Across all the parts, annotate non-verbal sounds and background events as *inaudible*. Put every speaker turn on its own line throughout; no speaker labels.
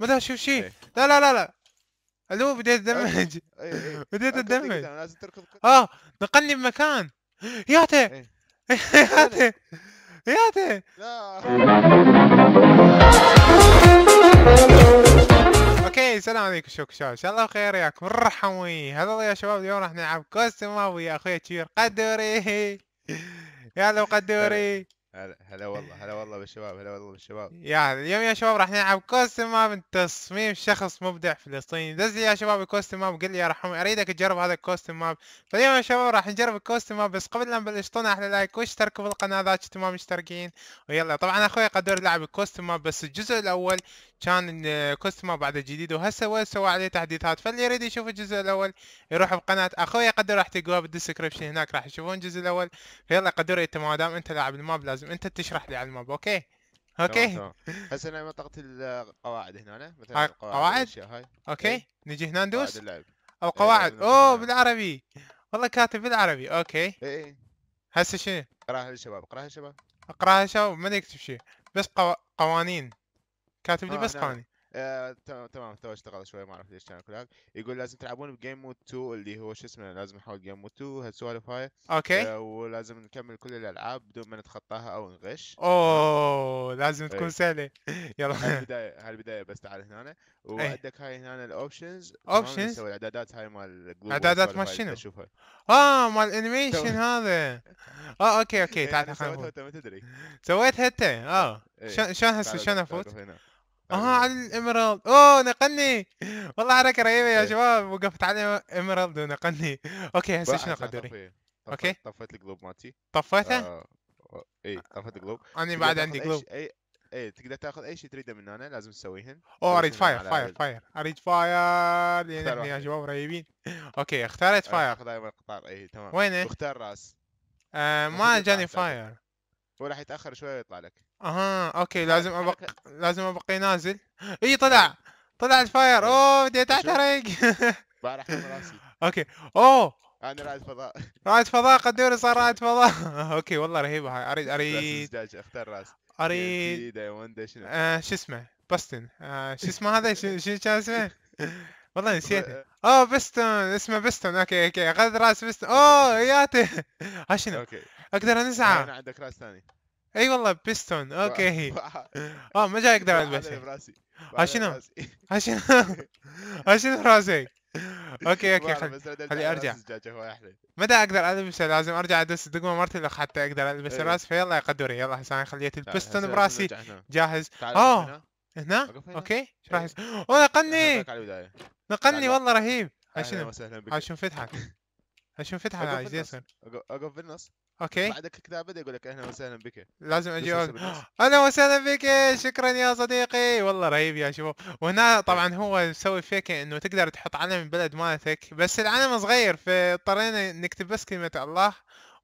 مثلا شوف شيء إيه. لا لا لا لا اللي هو بديت ادمج بديت ادمج اه نقلني بمكان ياتي إيه. ياتي *laughs* ياتي اوكي السلام عليكم شوك شو ان شاء الله بخير ياكم مرحبا هلا يا شباب اليوم راح نلعب كوستما ويا اخوي تشير قدوري *laughs* يا لو قدوري
هلا هلا والله هلا والله بالشباب هلا والله بالشباب
يعني اليوم يا شباب راح نلعب كوستم ماب تصميم شخص مبدع فلسطيني دز لي يا شباب الكوستم ماب قل لي يا رحمي اريدك تجرب هذا الكوستم ماب فاليوم يا شباب راح نجرب الكوستم ماب بس قبل لا نبلش طونا احلى لايك واشتركوا بالقناه اذا انتم ما مشتركين ويلا طبعا اخوي قدور لعب الكوستم ماب بس الجزء الاول كان آه، كوستما بعد جديد وهسه هو سوى عليه تحديثات فاللي يريد يشوف الجزء الاول يروح بقناه اخويا قدر راح تلقوها بالديسكربشن هناك راح يشوفون الجزء الاول فيلا قدر انت ما دام انت لاعب الماب لازم انت تشرح لي على الماب اوكي اوكي
هسه انا منطقه القواعد هنا مثلا القواعد هاي
اوكي إيه؟ نجي هنا ندوس او إيه، قواعد اوه بالعربي والله كاتب بالعربي اوكي اي إيه. هسه شنو؟
اقراها للشباب اقراها للشباب
اقراها للشباب ما يكتب شيء بس قوانين كاتب لي آه بس نعم. قاني
آه، تمام تو اشتغل شوي ما اعرف ليش كان كلاك يقول لازم تلعبون بجيم مود 2 اللي هو شو اسمه لازم نحول جيم مود 2 هالسوالف هاي اوكي آه، ولازم نكمل كل الالعاب بدون ما نتخطاها او نغش
اوه لازم تكون إيه. سهله *laughs* يلا
هالبدايه هالبدايه بس تعال هنا إيه. وعندك هاي هنا الاوبشنز اوبشنز تسوي الاعدادات هاي مال اعدادات مال شنو؟
اه مال الانيميشن هذا
اه اوكي اوكي إيه، تعال خلينا سويتها انت ما تدري
سويتها انت اه شلون هسه شلون افوت؟ اه أيوة. على الاميرالد اوه نقلني والله حركه رهيبه يا إيه. شباب وقفت على الاميرالد ونقلني اوكي هسه شنو قدري
اوكي طفيت الجلوب مالتي طفيته؟ آه، اي آه، طفيت الجلوب انا بعد عندي جلوب اي اي تقدر تاخذ اي شيء تريده من هنا لازم تسويهن اوه اريد فاير فاير فاير
اريد فاير يا شباب رهيبين
اوكي اختارت فاير اخذ القطار اي تمام وينه؟ اختار راس آه، *laughs* ما جاني فاير هو راح يتاخر شويه ويطلع لك
اها اوكي لازم أبق... لازم ابقي نازل اي طلع طيب. طلع الفاير طيب. اوه بدي اتحترق *laughs* بارح راسي اوكي اوه
انا رائد فضاء
رائد فضاء قدوري صار *laughs* رائد فضاء *laughs* اوكي والله رهيبه هاي اريد اريد
اختار راس اريد آه شو اسمه
بستن آه، شو اسمه هذا شو كان اسمه
والله نسيته
اوه بستون اسمه بستون اوكي اوكي اخذ راس بستون اوه ياته ها شنو اوكي اقدر انزعه انا
عندك راس ثاني
اي والله بيستون اوكي
*laughs* اه ما جاي اقدر شنو ها شنو ها شنو
براسي آه،
آه، اوكي اوكي خلي ارجع
متى اقدر البسه لازم ارجع ادوس الدقمه مرتين حتى اقدر البس إيه. الراس فيلا يا قدوري يلا حسان خليت البستون براسي جاهز اه هنا اوكي راح اوه نقلني نقلني والله رهيب هاشينو هاشينو فتحك هاشينو فتحك عايز يصير
اقف بالنص اوكي بعدك كذا ابدا يقول لك اهلا وسهلا بك لازم اجي *gasps*
اهلا وسهلا بك شكرا يا صديقي والله رهيب يا شباب وهنا *laughs* طبعا هو مسوي فيك انه تقدر تحط علم البلد مالتك بس العلم صغير فاضطرينا نكتب بس كلمه الله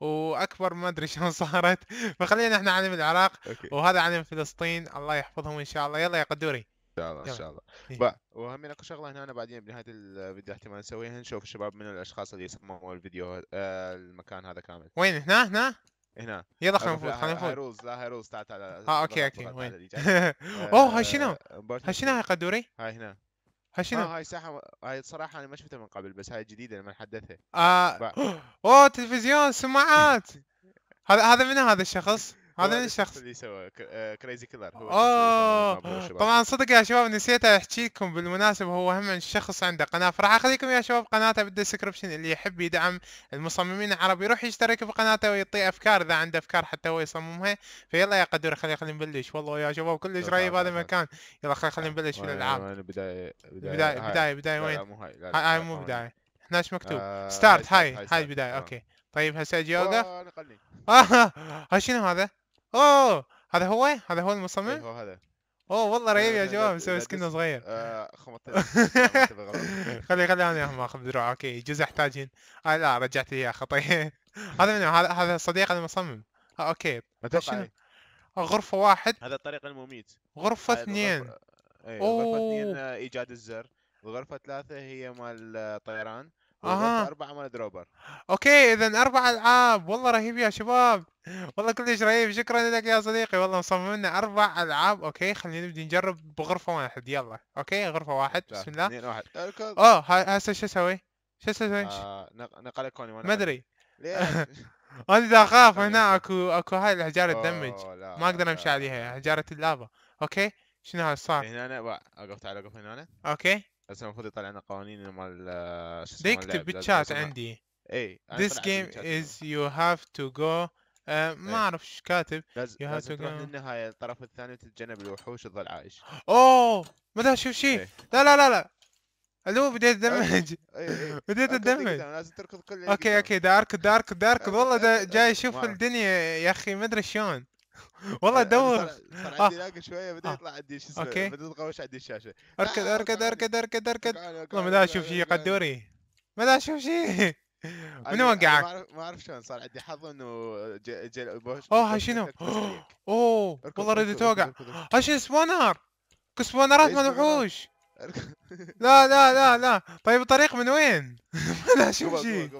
واكبر ما ادري *laughs* شلون صارت فخلينا احنا علم العراق أوكي. وهذا علم فلسطين الله يحفظهم ان شاء الله يلا يا قدوري
شاء الله ان شاء الله إيه. وهم اكو شغله هنا أنا بعدين بنهايه الفيديو احتمال نسويها نشوف الشباب من الاشخاص اللي يصمموا الفيديو آه المكان هذا كامل وين هنا هنا هنا يلا خلينا نفوت خلينا نفوت هيروز لا هيروز تعال تعال اه اوكي اوكي وين اوه هاي شنو
هاي شنو هاي قدوري
هاي هنا هاي شنو آه، هاي ساحه هاي صراحه انا ما شفتها من قبل بس هاي جديده لما حدثها اه *gasps*
اوه تلفزيون سماعات *laughs* هذا هذا من هذا الشخص هذا الشخص
اللي سوى كريزي كيلر هو اوه طبعا
صدق يا شباب نسيت احكي لكم بالمناسبه هو هم شخص عنده قناه فراح اخليكم يا شباب قناته بالديسكربشن اللي يحب يدعم المصممين العرب يروح يشترك بقناته ويعطي افكار اذا عنده افكار حتى هو يصممها فيلا يا قدور خلينا خلي نبلش والله يا شباب كلش رهيب هذا المكان يلا خلينا خلي نبلش بالالعاب الالعاب بدايه بدايه بدايه وين؟ هاي مو بدايه احنا ايش مكتوب؟ ستارت آه، هاي هاي البدايه آه. اوكي طيب هسه اجي اوقف؟ *laughs* اه شنو هذا؟ اوه هذا هو هذا هو المصمم إيه، هو هذا اوه والله رهيب يا شباب مسوي سكن صغير آه، *laughs* خلي خلي انا هم اخذ دروع اوكي يجوز احتاجين آه لا رجعت لي اياه خطي *laughs* هذا منو هذا هذا صديق المصمم آه اوكي إيه. غرفة واحد
هذا الطريق المميت
غرفة اثنين غرفة
إيه، اثنين آه، ايجاد الزر وغرفة ثلاثة هي مال الطيران آه، اها اربعه مال دروبر
اوكي اذا اربع العاب والله رهيب يا شباب والله كلش رهيب شكرا لك يا صديقي والله مصممنا اربع العاب اوكي خلينا نبدي نجرب بغرفه واحد يلا اوكي غرفه واحد بسم الله اثنين واحد
آه، اوه
هسه شو اسوي؟ شو اسوي؟ آه نقل كوني ما ادري *laughs* انا *laughs* اخاف هنا اكو اكو هاي الحجاره تدمج ما اقدر امشي عليها حجاره اللافا اوكي شنو هاي صار؟
هنا انا تعال على وقف هنا اوكي بس المفروض يطلع لنا قوانين مال آه، شو اسمه بيكتب إيه، بالشات عندي اي this game
is you have to go uh, ما إيه.
اعرف ايش كاتب لازم you have to go للنهايه الطرف الثاني وتتجنب الوحوش وتظل عايش
اوه ما ادري اشوف شيء إيه. لا لا لا لا اللي هو بديت *laughs* ادمج *laughs* بديت ادمج
لازم تركض كل اوكي
اوكي دا اركض دا اركض دا اركض *laughs* والله جاي اشوف الدنيا يا اخي ما ادري شلون والله يعني دور
صار آه. عندي شويه آه. بدا يطلع عندي شو اسمه اوكي بدا تغوش عندي الشاشه
اركض اركض
اركض اركض اركض
والله ما اشوف شيء يعني قدوري ما اشوف شيء
*laughs* من وقعك؟ ما اعرف شلون صار عندي حظ انه جل بوش آه، *gasps* اوه شنو؟
اوه والله ريدي توقع ها شنو سبونر؟ سبونرات إيه، مال وحوش لا لا لا لا طيب الطريق من وين؟ *laughs* بلاش شيء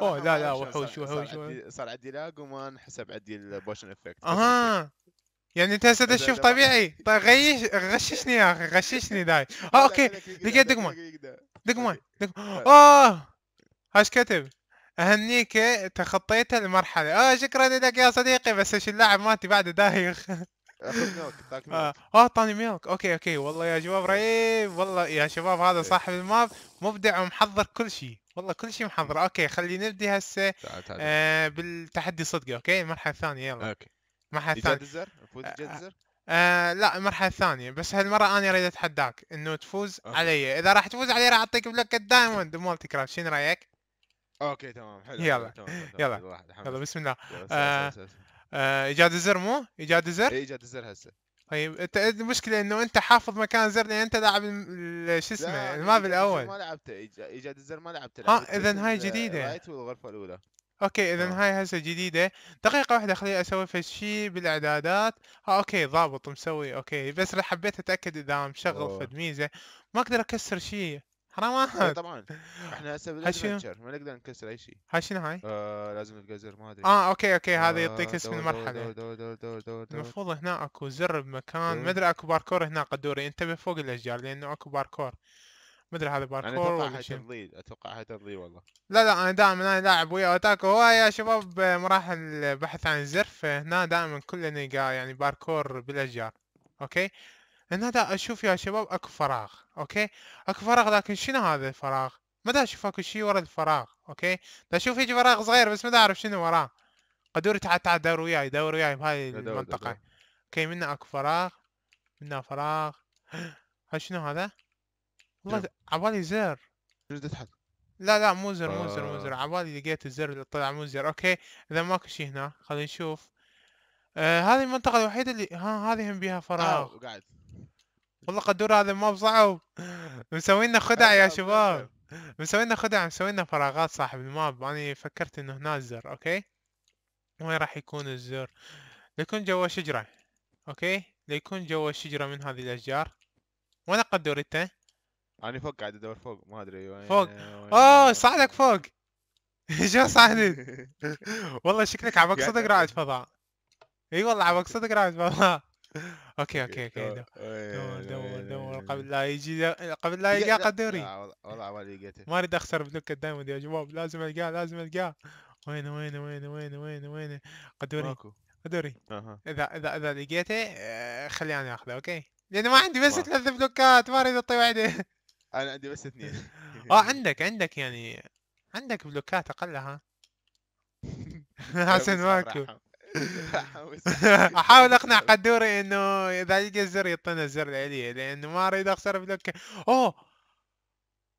اوه لا لا وحوش وحوش صار عندي لاج وما انحسب عندي البوشن افكت
اها يعني انت هسه تشوف طبيعي طيب غيش غششني يا اخي غششني داي *laughs* آه، اوكي لقيت دقمه دقمه دقمه اوه هاش كتب اهنيك تخطيت المرحله اه شكرا لك يا صديقي بس ايش اللاعب مالتي بعده دايخ *laughs* *laughs* اه اعطاني آه، ميلك اوكي اوكي والله يا شباب إيه. رهيب والله يا شباب هذا إيه. صاحب الماب مبدع ومحضر كل شيء والله كل شيء محضر اوكي خلي نبدي هسه آه بالتحدي صدق اوكي المرحله الثانيه يلا اوكي المرحله الثانيه تفوز آه،, آه،, آه لا المرحله الثانيه بس هالمره انا اريد اتحداك انه تفوز أوكي. علي اذا راح تفوز علي راح اعطيك بلوك الدايموند مالتي كرافت شنو رايك
اوكي تمام حلو يلا تمام. يلا يلا بسم الله
آه، ايجاد الزر مو؟ ايجاد الزر؟ اي ايجاد الزر هسه طيب انت المشكله انه انت حافظ مكان زر لان يعني انت لاعب شو اسمه الماب الاول ما
لعبته ايجاد الزر ما لعبته اه اذا هاي جديده رايت والغرفه الاولى
اوكي اذا آه. هاي هسه جديده دقيقه واحده خليني اسوي فشي بالاعدادات اه اوكي ضابط مسوي اوكي بس حبيت اتاكد اذا مشغل فد ميزه ما اقدر اكسر شيء أيوة واحد طبعا
احنا هسه بالادفنتشر ما نقدر نكسر اي شيء هاي شنو هاي؟ آه لازم تلقى ما ادري اه اوكي اوكي آه، هذا يعطيك اسم المرحله المفروض
هنا اكو زر بمكان ما إيه. ادري اكو باركور هنا قدوري انتبه فوق الاشجار لانه اكو باركور ما ادري هذا باركور ولا شيء
اتوقع اتوقعها تضليل والله
لا لا انا دائما انا لاعب ويا اوتاكو هو يا شباب مراحل بحث عن الزر فهنا دائما كلنا يعني باركور بالاشجار اوكي هنا هذا اشوف يا شباب اكو فراغ اوكي اكو فراغ لكن شنو هذا الفراغ ما دا اشوف اكو شيء ورا الفراغ اوكي دا اشوف هيك فراغ صغير بس ما اعرف شنو وراه قدوري تعال تعال دور وياي دور وياي بهاي المنطقة اوكي منا اكو فراغ منا فراغ *gasps* ها شنو هذا؟ والله عبالي زر تحت؟ لا لا مو زر مو زر مو آه. زر عبالي لقيت الزر اللي طلع مو زر اوكي اذا ماكو شيء هنا خلينا نشوف آه هذه المنطقة الوحيدة اللي ها هذه هم بيها آه، فراغ قاعد والله قدور هذا ما بصعب مسوي لنا خدع يا شباب مسوي لنا خدع مسوي لنا فراغات صاحب الماب انا فكرت انه هنا الزر اوكي وين راح يكون الزر ليكون جوا شجرة اوكي ليكون جوا شجرة من هذه الاشجار
وين قدور انت؟ انا يعني فوق قاعد ادور فوق ما ادري وين فوق
اوه صعدك فوق
*laughs* شو صعدت؟
*laughs* والله شكلك عم اقصدك رائد فضاء اي والله عم اقصدك رائد فضاء اوكي اوكي اوكي
دور دور دور قبل لا يجي قبل لا يلقى قدري والله ما لقيته
ما اريد اخسر بلوك الدايموند يا شباب لازم القاه لازم القاه وين وين وين وين وين وين قدوري قدوري اذا اذا اذا لقيته آه، خليني اخذه اوكي لان ما عندي بس ثلاث بلوكات ما اريد اعطي واحده انا عندي بس اثنين *laughs* *laughs* اه عندك عندك يعني عندك بلوكات اقلها *laughs* حسن ماكو *laughs* احاول اقنع قدوري انه اذا لقى الزر يعطينا الزر العلي لانه ما اريد اخسر بلوك اوه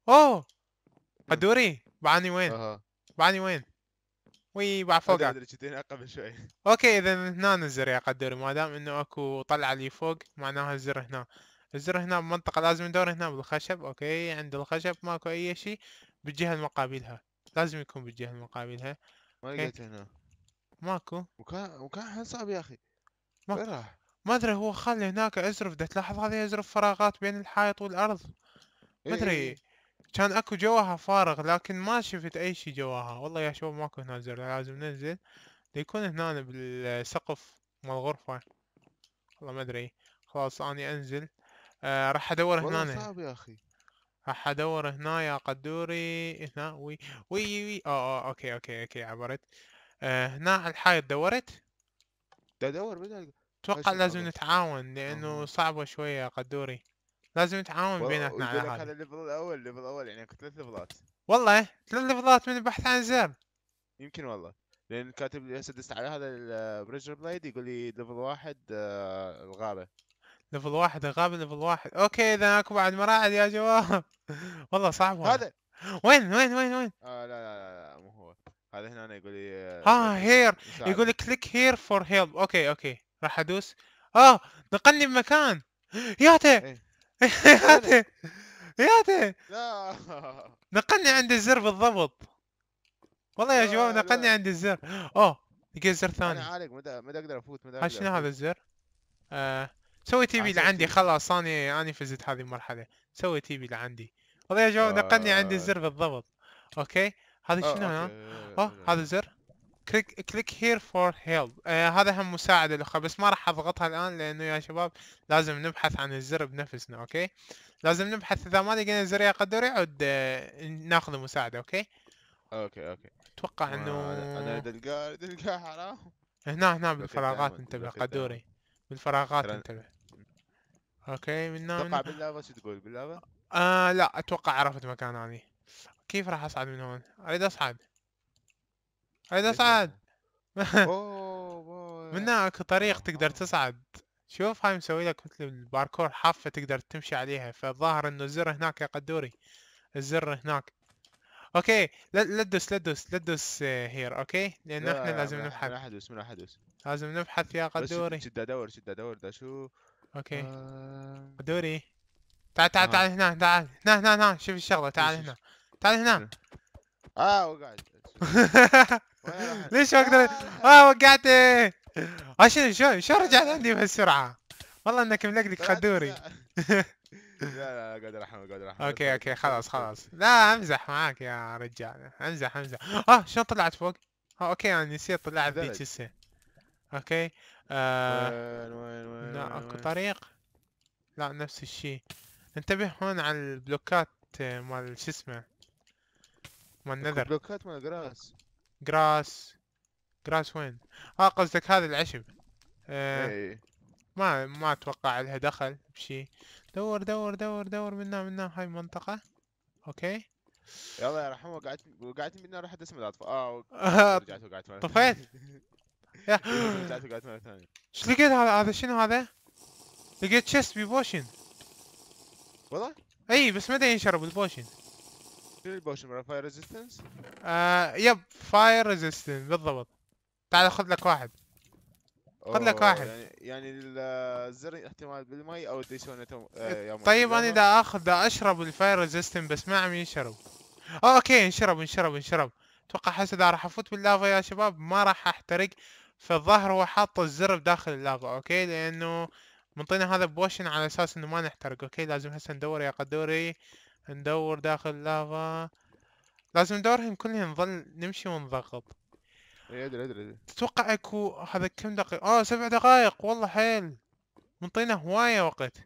اوه قدوري بعاني وين؟ بعاني وين؟ وي بعد فوق
قبل شوي
اوكي اذا هنا الزر يا قدوري ما دام انه اكو طلعه لي فوق معناها الزر هنا الزر هنا بمنطقه لازم ندور هنا بالخشب اوكي عند الخشب ماكو اي شيء بالجهه المقابلها لازم يكون بالجهه المقابلها ما لقيت هنا ماكو وكان وكان صعب يا اخي وين راح؟ ما ادري هو خلى هناك ازرف ده تلاحظ هذه ازرف فراغات بين الحائط والارض ما ادري إيه. كان اكو جواها فارغ لكن ما شفت اي شيء جواها والله يا شباب ماكو هنا زر لازم ننزل ليكون هنا بالسقف مال الغرفة والله ما ادري خلاص اني انزل آه راح ادور هنا صعب يا اخي راح ادور هنا يا قدوري هنا وي وي وي آه،, اه اوكي اوكي اوكي عبرت آه هنا الحايط دورت
تدور دور
اتوقع لازم نتعاون لانه صعبه شويه قدوري لازم نتعاون بيناتنا على هذا
الليفل الاول الليفل الاول يعني ثلاث ليفلات والله ثلاث ليفلات من البحث عن زر يمكن والله لان كاتب لي هسه دست على هذا البريجر بلايد يقول لي ليفل واحد آه الغابه
ليفل واحد الغابه ليفل واحد اوكي اذا اكو بعد مراحل يا جواب *laughs* والله صعب هذا وين وين وين وين؟
آه لا لا لا, لا. هذا هنا أنا يقول لي اه هير يقول لي
كليك هير فور هيلب اوكي اوكي راح ادوس اه نقلني بمكان ياتي ياتي ياتي نقلني عند الزر بالضبط والله يا شباب نقلني عند الزر *gasps* اوه لقيت زر ثاني انا
عالق ما مدى اقدر افوت ما اقدر شنو هذا
الزر؟ آه. سوي تي في لعندي خلاص انا انا فزت هذه المرحله سوي تي في لعندي والله يا شباب نقلني عند آه. الزر بالضبط اوكي هذا آه، شنو ها؟ آه،, اه هذا آه، زر كليك كليك هير فور هيلب هذا هم مساعده الاخرى بس ما راح اضغطها الان لانه يا شباب لازم نبحث عن الزر بنفسنا اوكي لازم نبحث اذا ما لقينا الزر يا قدر يعود ناخذ مساعده اوكي اوكي اوكي اتوقع انه انا
دلقاه دلقاه حرام
هنا هنا بالفراغات انتبه قدوري بالفراغات انتبه اوكي من هنا اتوقع
باللافا شو تقول باللافا؟
آه لا اتوقع عرفت مكان اني كيف راح اصعد من هون؟ اريد اصعد اريد إيه، اصعد
*laughs*
من هناك طريق آه، تقدر آه. تصعد شوف هاي مسوي لك مثل الباركور حافة تقدر تمشي عليها فالظاهر انه الزر هناك يا قدوري الزر هناك اوكي لا تدوس لا تدوس لا تدوس هير آه، اوكي لان احنا لازم نبحث راح
ادوس راح ادوس لازم نبحث يا قدوري جد ادور جد ادور دا شو اوكي قدوري تعال تعال تعال
هنا تعال هنا هنا هنا شوف الشغله تعال هنا تعال هنا
اه وقعت
*laughs* ليش اقدر آه. اه وقعت شو شو شو رجعت عندي بهالسرعه والله انك ملقلق خدوري *laughs* لا لا قادر احمد قادر احمد اوكي طيب، اوكي طيب، خلاص طيب. خلاص لا امزح معاك يا رجال امزح امزح اه شلون طلعت فوق؟ اه اوكي انا نسيت طلعت ذيك هسه اوكي آه، وين وين وين لا اكو طريق لا نفس الشيء انتبه هون على البلوكات آه، مال شو اسمه مال نذر
بلوكات مال جراس
جراس جراس وين؟ اه قصدك هذا العشب آه إيه، إيه. ما ما اتوقع لها دخل بشي دور دور دور دور منا منا هاي المنطقة اوكي
يلا يا رحمة وقعت وقعت منا راح اسم الاطفال اه *laughs* رجعت وقعت مرة طفيت *laughs*
إيه، رجعت
وقعت مرة ثانية
ايش لقيت هذا هذا شنو هذا؟ لقيت شيست ببوشن والله؟ اي بس ما ينشرب البوشن
شنو البوشن مال فاير ريزيستنس؟
آه يب فاير ريزيستنس بالضبط تعال خذ لك واحد
خذ لك واحد يعني, يعني الزر احتمال بالمي او يسوونه آه طيب انا دا
اخذ دا اشرب الفاير ريزيستنس بس ما عم ينشرب آه، اوكي انشرب انشرب انشرب اتوقع هسه دا راح افوت باللافا يا شباب ما راح احترق فالظاهر هو حاط الزر بداخل اللافا اوكي لانه منطينا هذا بوشن على اساس انه ما نحترق اوكي لازم هسه ندور يا قدوري ندور داخل اللافا لازم ندورهم كلهم نظل نمشي ونضغط
اي ادري ادري ادري
تتوقع اكو هذا كم دقيقة؟ اه سبع دقائق والله حيل منطينا هواية وقت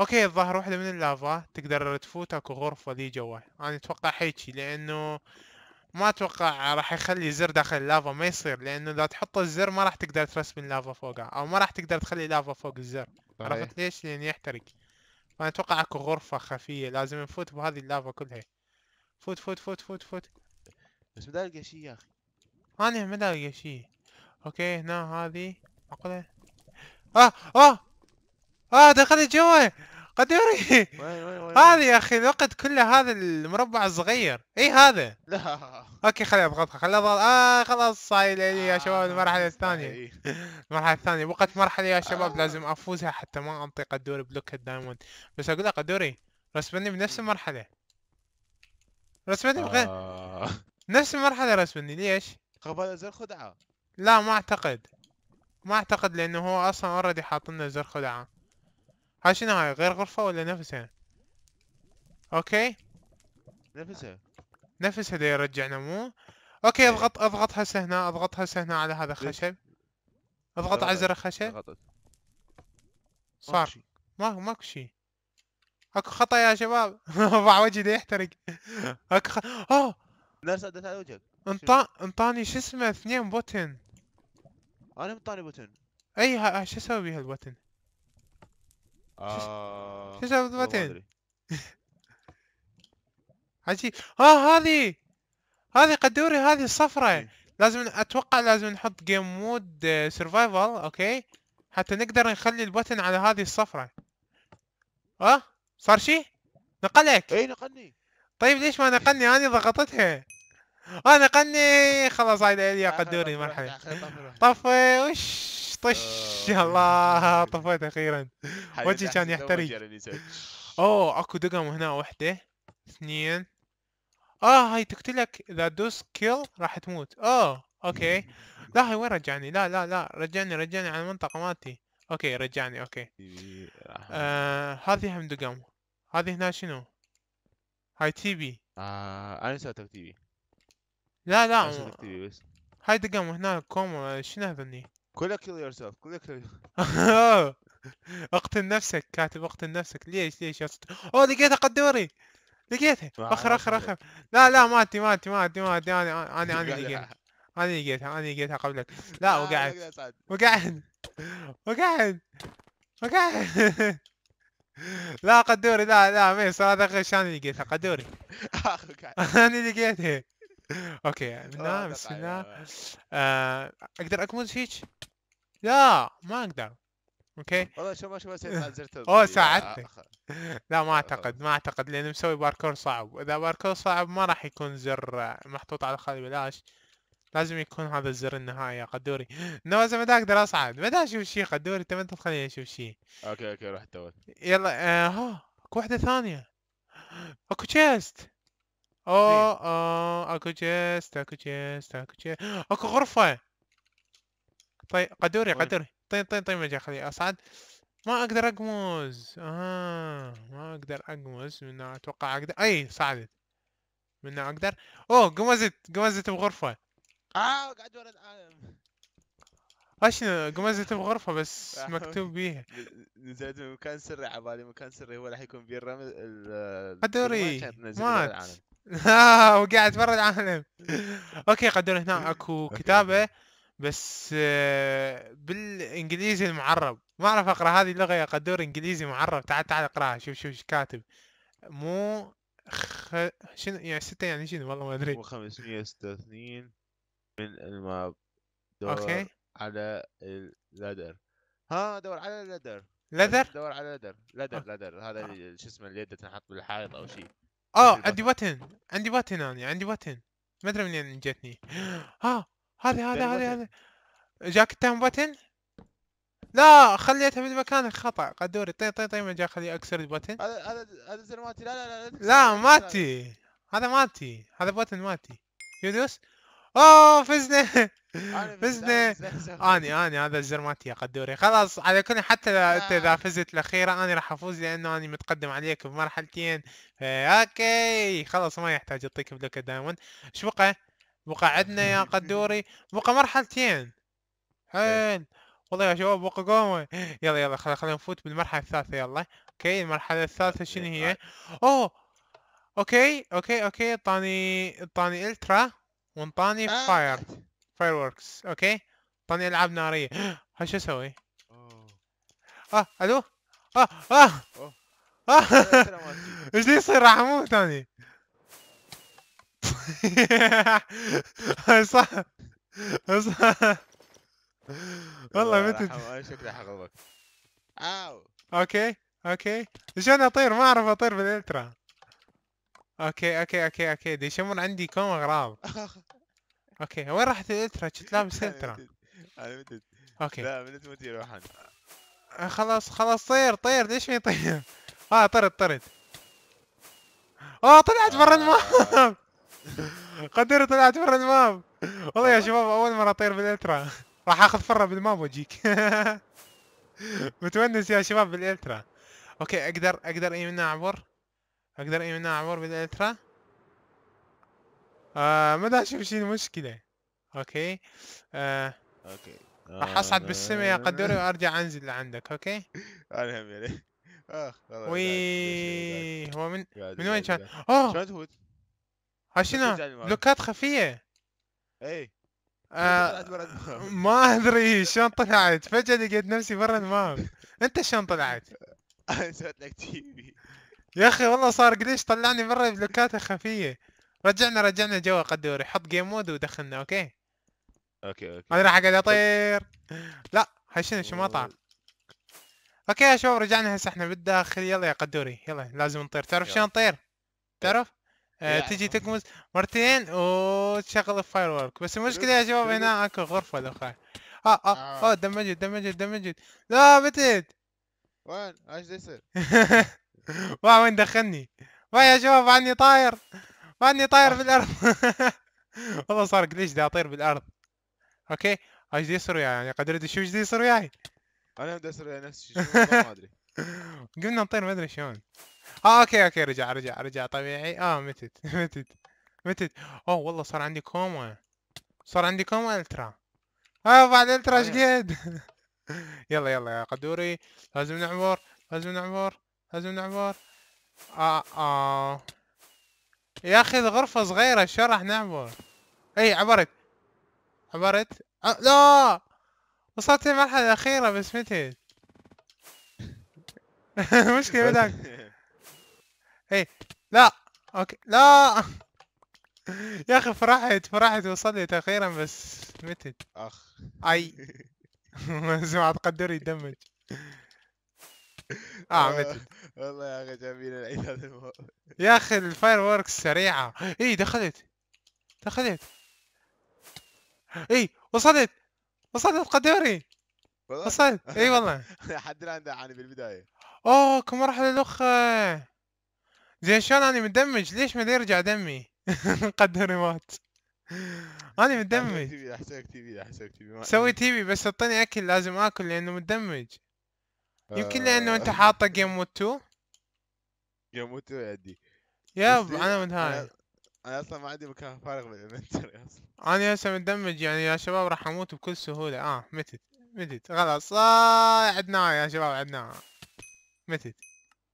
اوكي الظاهر واحدة من اللافا تقدر تفوت اكو غرفة ذي جوا انا اتوقع هيجي لانه ما اتوقع راح يخلي زر داخل اللافا ما يصير لانه اذا تحط الزر ما راح تقدر ترسم اللافا فوقها او ما راح تقدر تخلي اللافا فوق الزر عرفت ليش؟ لانه يحترق انا اتوقع اكو غرفة خفية لازم نفوت بهذه اللافا كلها فوت فوت فوت فوت فوت
بس ما القى شيء يا اخي
انا ما القى شيء اوكي هنا هذه معقولة اه اه اه دخلت جوا قديري هذه يا اخي الوقت كله هذا المربع الصغير اي هذا *laughs* لا اوكي خليني اضغطها خليني اضغط اه خلاص هاي لي يا آه، شباب المرحله إيه، الثانيه إيه. المرحله الثانيه وقت مرحله يا شباب آه. لازم افوزها حتى ما انطي قدوري بلوك الدايموند بس اقول لك قدوري رسبني بنفس المرحله رسبني بغير آه. نفس المرحله رسبني ليش؟
قبل زر خدعه
لا ما اعتقد ما اعتقد لانه هو اصلا اوريدي حاط لنا زر خدعه هاي شنو هاي غير غرفة ولا نفسها؟ يعني؟ اوكي نفسها يعني. نفسها دا يرجعنا مو؟ اوكي إيه. اضغط اضغط هسه هنا اضغط هسه هنا على هذا الخشب إيه. اضغط على زر الخشب صار ماكو ماكو شيء اكو خطا يا شباب *laughs* ضاع وجهي دا يحترق *laughs* اكو خطا اوه
نرس ادت على وجهك
انطا انطاني شو اسمه اثنين بوتن
انا انطاني بوتن
اي ها شو اسوي بهالبوتن؟
اه شو جاب دمتين؟
عجيب اه هذه هذه قدوري هذه الصفرة لازم اتوقع لازم نحط جيم مود سرفايفل اوكي حتى نقدر نخلي البوتن على هذه الصفرة اه صار شيء نقلك اي نقلني طيب ليش ما نقلني انا ضغطتها اه نقلني خلاص هاي يا قدوري مرحبا طفي وش 16 آه، يا الله طفيت اخيرا وجهي كان يحترق اوه اكو دقم هنا وحده اثنين اه هاي تقتلك اذا دوس كيل راح تموت اوه اوكي *laughs* لا هاي وين رجعني لا لا لا رجعني رجعني على المنطقه مالتي اوكي رجعني اوكي آه هذه هم دقم هذه هنا شنو هاي تي بي آه انا سويتها تي بي لا لا هاي دقم هنا كوم شنو هذني
كل يور سيلف كل kill
*laughs* اقتل نفسك كاتب اقتل نفسك ليش ليش اوه لقيتها قدوري دوري اخر اخر اخر لا لا ما انت ما انت ما انت ما انت انا انا انا لقيتها *laughs* انا لقيتها انا لقيتها قبلك لا وقعت آه، وقعت وقعت وقعت لا قدوري *laughs* لا لا ما هذا غش انا لقيتها قدوري انا لقيتها اوكي بسم آه، الله آه، اقدر اكمل فيك لا ما اقدر اوكي *laughs* والله شوف ما زرت او ساعدتك آه، لا ما آه، اعتقد ما اعتقد لان مسوي باركور صعب اذا باركور صعب ما راح يكون زر محطوط على الخالي بلاش لازم يكون هذا الزر النهائي يا قدوري *gasps* انه اذا ما اقدر اصعد ما اشوف شيء قدوري انت ما تخليني اشوف شيء
اوكي اوكي راح تو يلا آه
ها اكو واحده ثانيه *gasps* اكو تشيست إيه. اوه اوه اكو تشيست اكو تشيست اكو تشيست اكو غرفه طيب قدوري طيب. قدوري طين طين طين مجا خلي اصعد ما اقدر اقمز اه ما اقدر اقمز من اتوقع اقدر اي صعدت من اقدر اوه قمزت قمزت بغرفه
اه قاعد ورا العالم
اشنو قمزت بغرفه بس *laughs* آه، مكتوب بيها
نزلت من مكان سري عبالي مكان سري هو راح يكون فيه الرمز قدوري مات
*laughs* آه، وقعت برا العالم *laughs* اوكي قدوري هنا اكو كتابه بس آه، بالانجليزي المعرب ما اعرف اقرا هذه اللغه يا قدور انجليزي معرب تعال تعال اقراها شوف شوف ايش كاتب مو خ... شنو يعني ستة يعني شنو والله ما ادري
586 من الماب دور أوكي. على اللادر ها دور على اللادر لذر دور على لذر لذر لذر هذا شو اسمه اليد تنحط بالحائط او شيء
اه عندي بوتن عندي بوتن انا عندي بوتن ما ادري منين جتني *gasps* ها آه، هذا هذا هذا هذا جاك التايم بوتن لا خليتها في المكان الخطا قدوري طي طي طي ما جاك خليه اكسر البوتن
هذا هذا هذا ماتي لا لا لا لا مالتي
هذا مالتي هذا بوتن مالتي يونس اوه فزنا *laughs* *laughs* فزنا اني اني هذا الزر ماتي يا قدوري خلاص على كل حتى انت اذا فزت الاخيره انا راح افوز لانه اني متقدم عليك بمرحلتين اوكي خلاص ما يحتاج يعطيك بلوك دايموند ايش بقى؟ بقى عندنا يا *laughs* قدوري بقى مرحلتين طيب. حلو والله يا شباب بقى قوموا يلا يلا خلينا نفوت بالمرحله الثالثه يلا اوكي المرحله الثالثه شنو هي اوه اوكي اوكي اوكي طاني طاني الترا وانطاني آه. فاير فاير وركس اوكي طاني العاب ناريه *gasps* ها شو اسوي؟ اه الو اه اه اه *laughs* ايش يصير راح اموت ثاني صح صح
والله متى شكلي حغلبك اوو
اوكي اوكي شلون اطير ما اعرف اطير بالالترا اوكي اوكي اوكي اوكي دي يشمون عندي كوم اغراض *laughs* اوكي وين راحت الالترا كنت لابس الترا
*laughs* انا متت اوكي لا من تموت يروحون
أه، خلاص خلاص طير طير ليش ما يطير *laughs* اه طرد طرد اه طلعت برا الماب آه. قدرت طلعت برا الماب والله يا شباب اول مره اطير بالالترا راح اخذ فره بالماب واجيك *laughs* متونس يا شباب بالالترا اوكي اقدر اقدر اي منها اعبر اقدر اي منها اعبر بالالترا آه ما دا اشوف شي المشكله اوكي آه
اوكي راح اصعد بالسماء يا قدوري *laughs* وارجع
انزل لعندك اوكي انا هم يعني اخ وي هو من من وين كان؟ اوه
شنو؟ بلوكات
خفيه
اي آه، *laughs*
ما ادري شلون طلعت فجاه لقيت نفسي برا الماب انت شلون طلعت؟ *laughs*
انا سويت لك في.
يا اخي والله صار قديش طلعني برا بلوكات خفيه رجعنا رجعنا جوا قدوري حط جيم مود ودخلنا اوكي
اوكي اوكي انا راح اقعد اطير
لا هاي شنو شو ما طار اوكي يا شباب رجعنا هسه احنا بالداخل يلا يا قدوري يلا لازم نطير تعرف شلون نطير؟ طيب. تعرف؟ آه يعني تجي آه. تقمز مرتين وتشغل الفاير وورك بس المشكله يا شباب هنا اكو غرفه لو خايف آه،, اه اه اه دمجت دمجت دمجت لا بتت
وين ايش يصير؟
*laughs* وين دخلني؟ وين يا شباب عني طاير عني طاير آه. بالارض *laughs* والله صار قليش دا اطير بالارض اوكي ايش يصير وياي يعني قدر ادش ايش يصير وياي يعني.
انا بدي اصير وياي نفس الشيء ما ادري
*laughs* قمنا نطير ما ادري شلون اه اوكي اوكي رجع رجع رجع طبيعي إيه؟ اه متت متت متت اوه والله صار عندي كوما صار عندي كوما الترا اه بعد الترا ايش طيب. قد *laughs* يلا يلا يا قدوري لازم نعبر لازم نعبر لازم نعبر اه اه يا اخي الغرفة صغيرة شو راح نعبر اي عبرت عبرت أه لا وصلت للمرحلة الأخيرة بس متت *laughs* مشكلة بدك *laughs* ايه لا اوكي لا *laughs* يا اخي فرحت فرحت وصلت اخيرا بس متت
اخ اي
*laughs* *laughs* سمعت قدر يدمج آه،, اه متت
والله يا اخي جميل العيد هذا
يا اخي الفاير ووركس سريعه اي دخلت دخلت اي وصلت وصلت قدري
وصلت اي والله حد عنده عاني بالبدايه
اوه كم مرحله الاخ زين شلون انا مدمج ليش ما يرجع دمي *laughs* قدر يموت انا مدمج
تيبي احسنك تيبي احسنك تيبي سوي
تيبي بس اعطيني اكل لازم اكل لانه مدمج
يمكن لانه انت آه.
حاطه جيم مود 2
جيم مود 2 يدي ياب انا من هاي انا اصلا ما عندي مكان فارغ من الانفنتوري
اصلا انا هسه مدمج يعني يا شباب راح اموت بكل سهوله اه متت متت خلاص آه عدناها يا شباب عدناها متت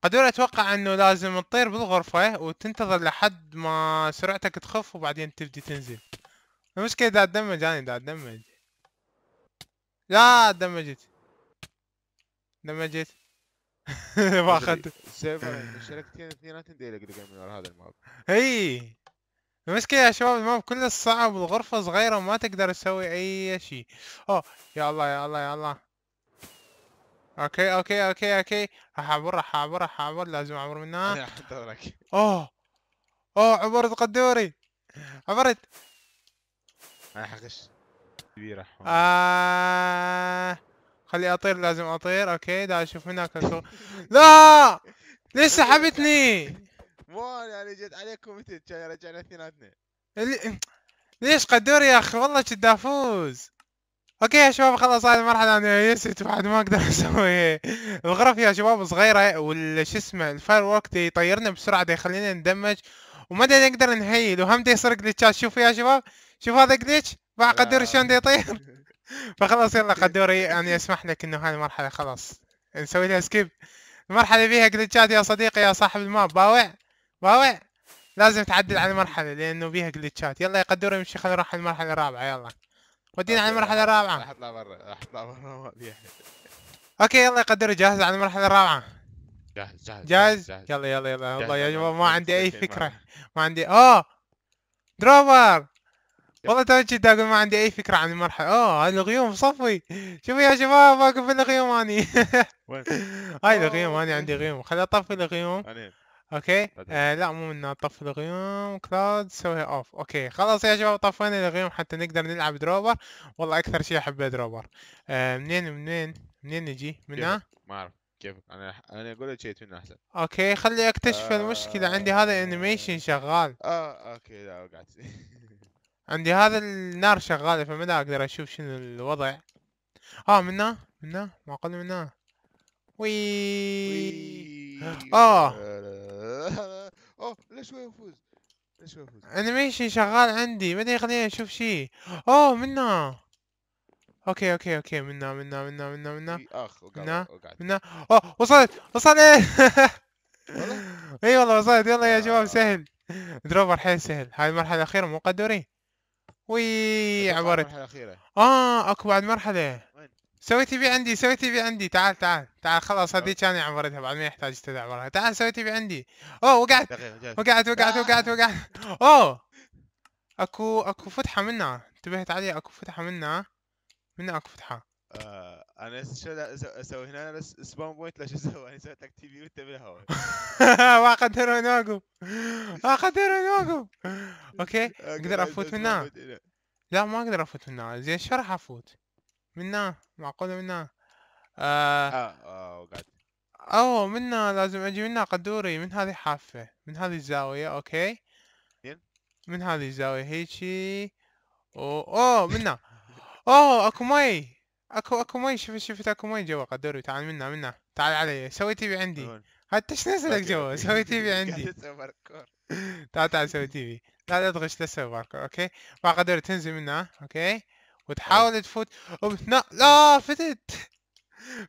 هذول اتوقع انه لازم تطير بالغرفة وتنتظر لحد ما سرعتك تخف وبعدين تبدي تنزل المشكلة اذا اتدمج انا اذا اتدمج لا دمجت دمجت *laughs* ما اخذت سيفر
شركتين اثنيناتهم ديلك من هذا الماب
اي المشكلة يا شباب الماب كله صعب والغرفة صغيرة وما تقدر تسوي اي شيء اوه يا الله يا الله يا الله اوكي اوكي اوكي اوكي راح اعبر راح اعبر راح اعبر لازم اعبر من دورك اوه اوه عبرت قدوري عبرت
انا حقش كبيرة
آه... خلي اطير لازم اطير اوكي دا اشوف هناك لا ليش سحبتني؟
*laughs* مو يعني جد عليكم مثل رجعنا اثنيناتنا
ليش قدوري يا اخي والله كنت افوز اوكي يا شباب خلاص هذه المرحله انا يسيت بعد ما اقدر اسوي الغرف يا شباب صغيره والش اسمه الفاير وورك يطيرنا بسرعه يخلينا ندمج وما نقدر نهيل وهم دي يصير جلتشات شوفوا يا شباب شوف هذا جلتش بعد قدور شلون يطير *laughs* فخلاص يلا قدوري انا اسمح لك انه هاي المرحله خلاص نسوي لها سكيب المرحله فيها جلتشات يا صديقي يا صاحب الماب باوع باوع لازم تعدل على المرحله لانه بيها جلتشات يلا يا قدوري امشي خلينا نروح المرحله الرابعه يلا ودينا على المرحله الرابعه راح
اطلع برا راح اطلع برا ما ابي احد يعني.
اوكي يلا يقدر جاهز على المرحله الرابعه
جاهز جاهز جاهز
يلا يلا يلا والله يا جماعه ما عندي اي فكره ما عندي اوه دروبر والله تو كنت اقول ما عندي اي فكره عن المرحله اوه هاي الغيوم صفي شوفوا يا شباب واقف في الغيوم اني *laughs* هاي آه، الغيوم اني عندي غيوم خليني اطفي الغيوم اوكي آه لا مو من طفي الغيوم كلاود سويها اوف اوكي خلاص يا شباب طفينا الغيوم حتى نقدر نلعب دروبر والله اكثر شيء احبه دروبر آه منين منين منين نجي من هنا
ما اعرف كيف انا انا اقول لك شيء من احسن اوكي خلي اكتشف آه المشكله
عندي هذا الانيميشن آه. شغال
اه اوكي لا وقعت
*laughs* عندي هذا النار شغاله فما اقدر اشوف شنو الوضع اه منا منا ما اقل منا وي اه, آه.
*laughs* اوه ليش شوي يفوز ليش يفوز
انيميشن شغال عندي ما يخليني اشوف شيء اوه منا اوكي اوكي اوكي منا منا منا منا منا اخ منا منا اوه وصلت وصلت
*laughs*
اي والله وصلت يلا يا شباب آه. سهل دروبر حيل سهل هاي المرحله الاخيره مو قدوري وي عبرت اه اكو بعد مرحله سوي تي في عندي سوي تي في عندي تعال تعال تعال خلاص هذيك انا عمرتها بعد ما يحتاج تدعي عمرها تعال سوي تي في عندي اوه وقعت وقعت وقعت آه. وقعت وقعت اوه اكو اكو فتحه منا انتبهت علي اكو فتحه منا منا اكو فتحه
آه، انا شو اسوي هنا بس بوينت ليش شو اسوي انا يعني سويت لك تي في وانت بالهواء
*laughs* ما انا نوقف ما انا نوقف اوكي *laughs* اقدر افوت منها لا ما اقدر افوت منها زين شو راح افوت؟ منا معقولة منا اه اه وقعد آه، او منا لازم اجي منا قدوري من هذه حافة من هذه الزاوية اوكي من هذه الزاوية هيجي اوه منا *laughs* اوه اكو مي اكو اكو مي شفت شفت اكو مي جوا قدوري تعال منا منا تعال علي سوي تي في عندي حتى ايش نزلك جوا سوي تي في *laughs* عندي *laughs* تعال تعال سوي في لا لا تغش لا تسوي باركور اوكي ما قدرت تنزل منا اوكي وتحاول تفوت وبتنا... لا فتت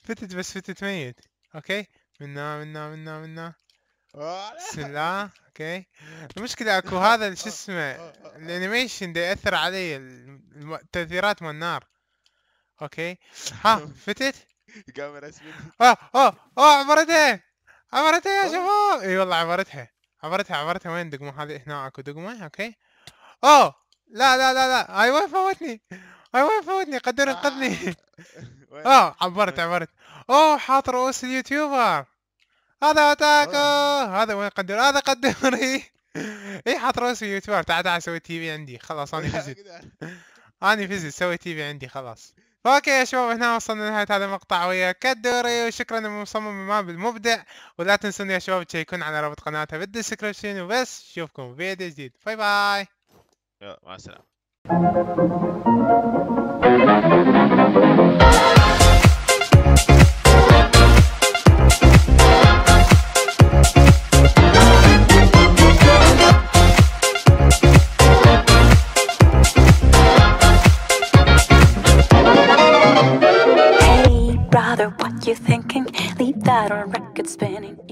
فتت بس فتت ميت اوكي منا منا منا منا بسم *laughs* الله اوكي المشكلة اكو هذا شو اسمه *laughs* الانيميشن ده يأثر علي التأثيرات مال النار اوكي ها فتت
الكاميرا اسمها
اوه اوه عبرتها عبرتها يا شباب *laughs* اي والله عبرتها عبرتها عبرتها وين دقمة هذه هنا اكو دقمة اوكي اوه لا لا لا لا ايوه فوتني اي آه. *laughs* وين فوتني قدر انقذني اه عبرت عبرت اوه حاط رؤوس اليوتيوبر هذا اتاكو هذا وين قدر هذا قدري *laughs* اي حاط رؤوس اليوتيوبر تعال تعال سوي تي في عندي خلاص انا *laughs* فزت انا فزت سوي تي في عندي خلاص اوكي يا شباب هنا وصلنا لنهاية هذا المقطع ويا كدوري وشكرا للمصمم ماب المبدع ولا تنسون يا شباب تشيكون على رابط قناتها بالدسكربشن وبس في فيديو جديد باي باي مع السلامة Hey
brother, what you thinking? Leave that on record spinning.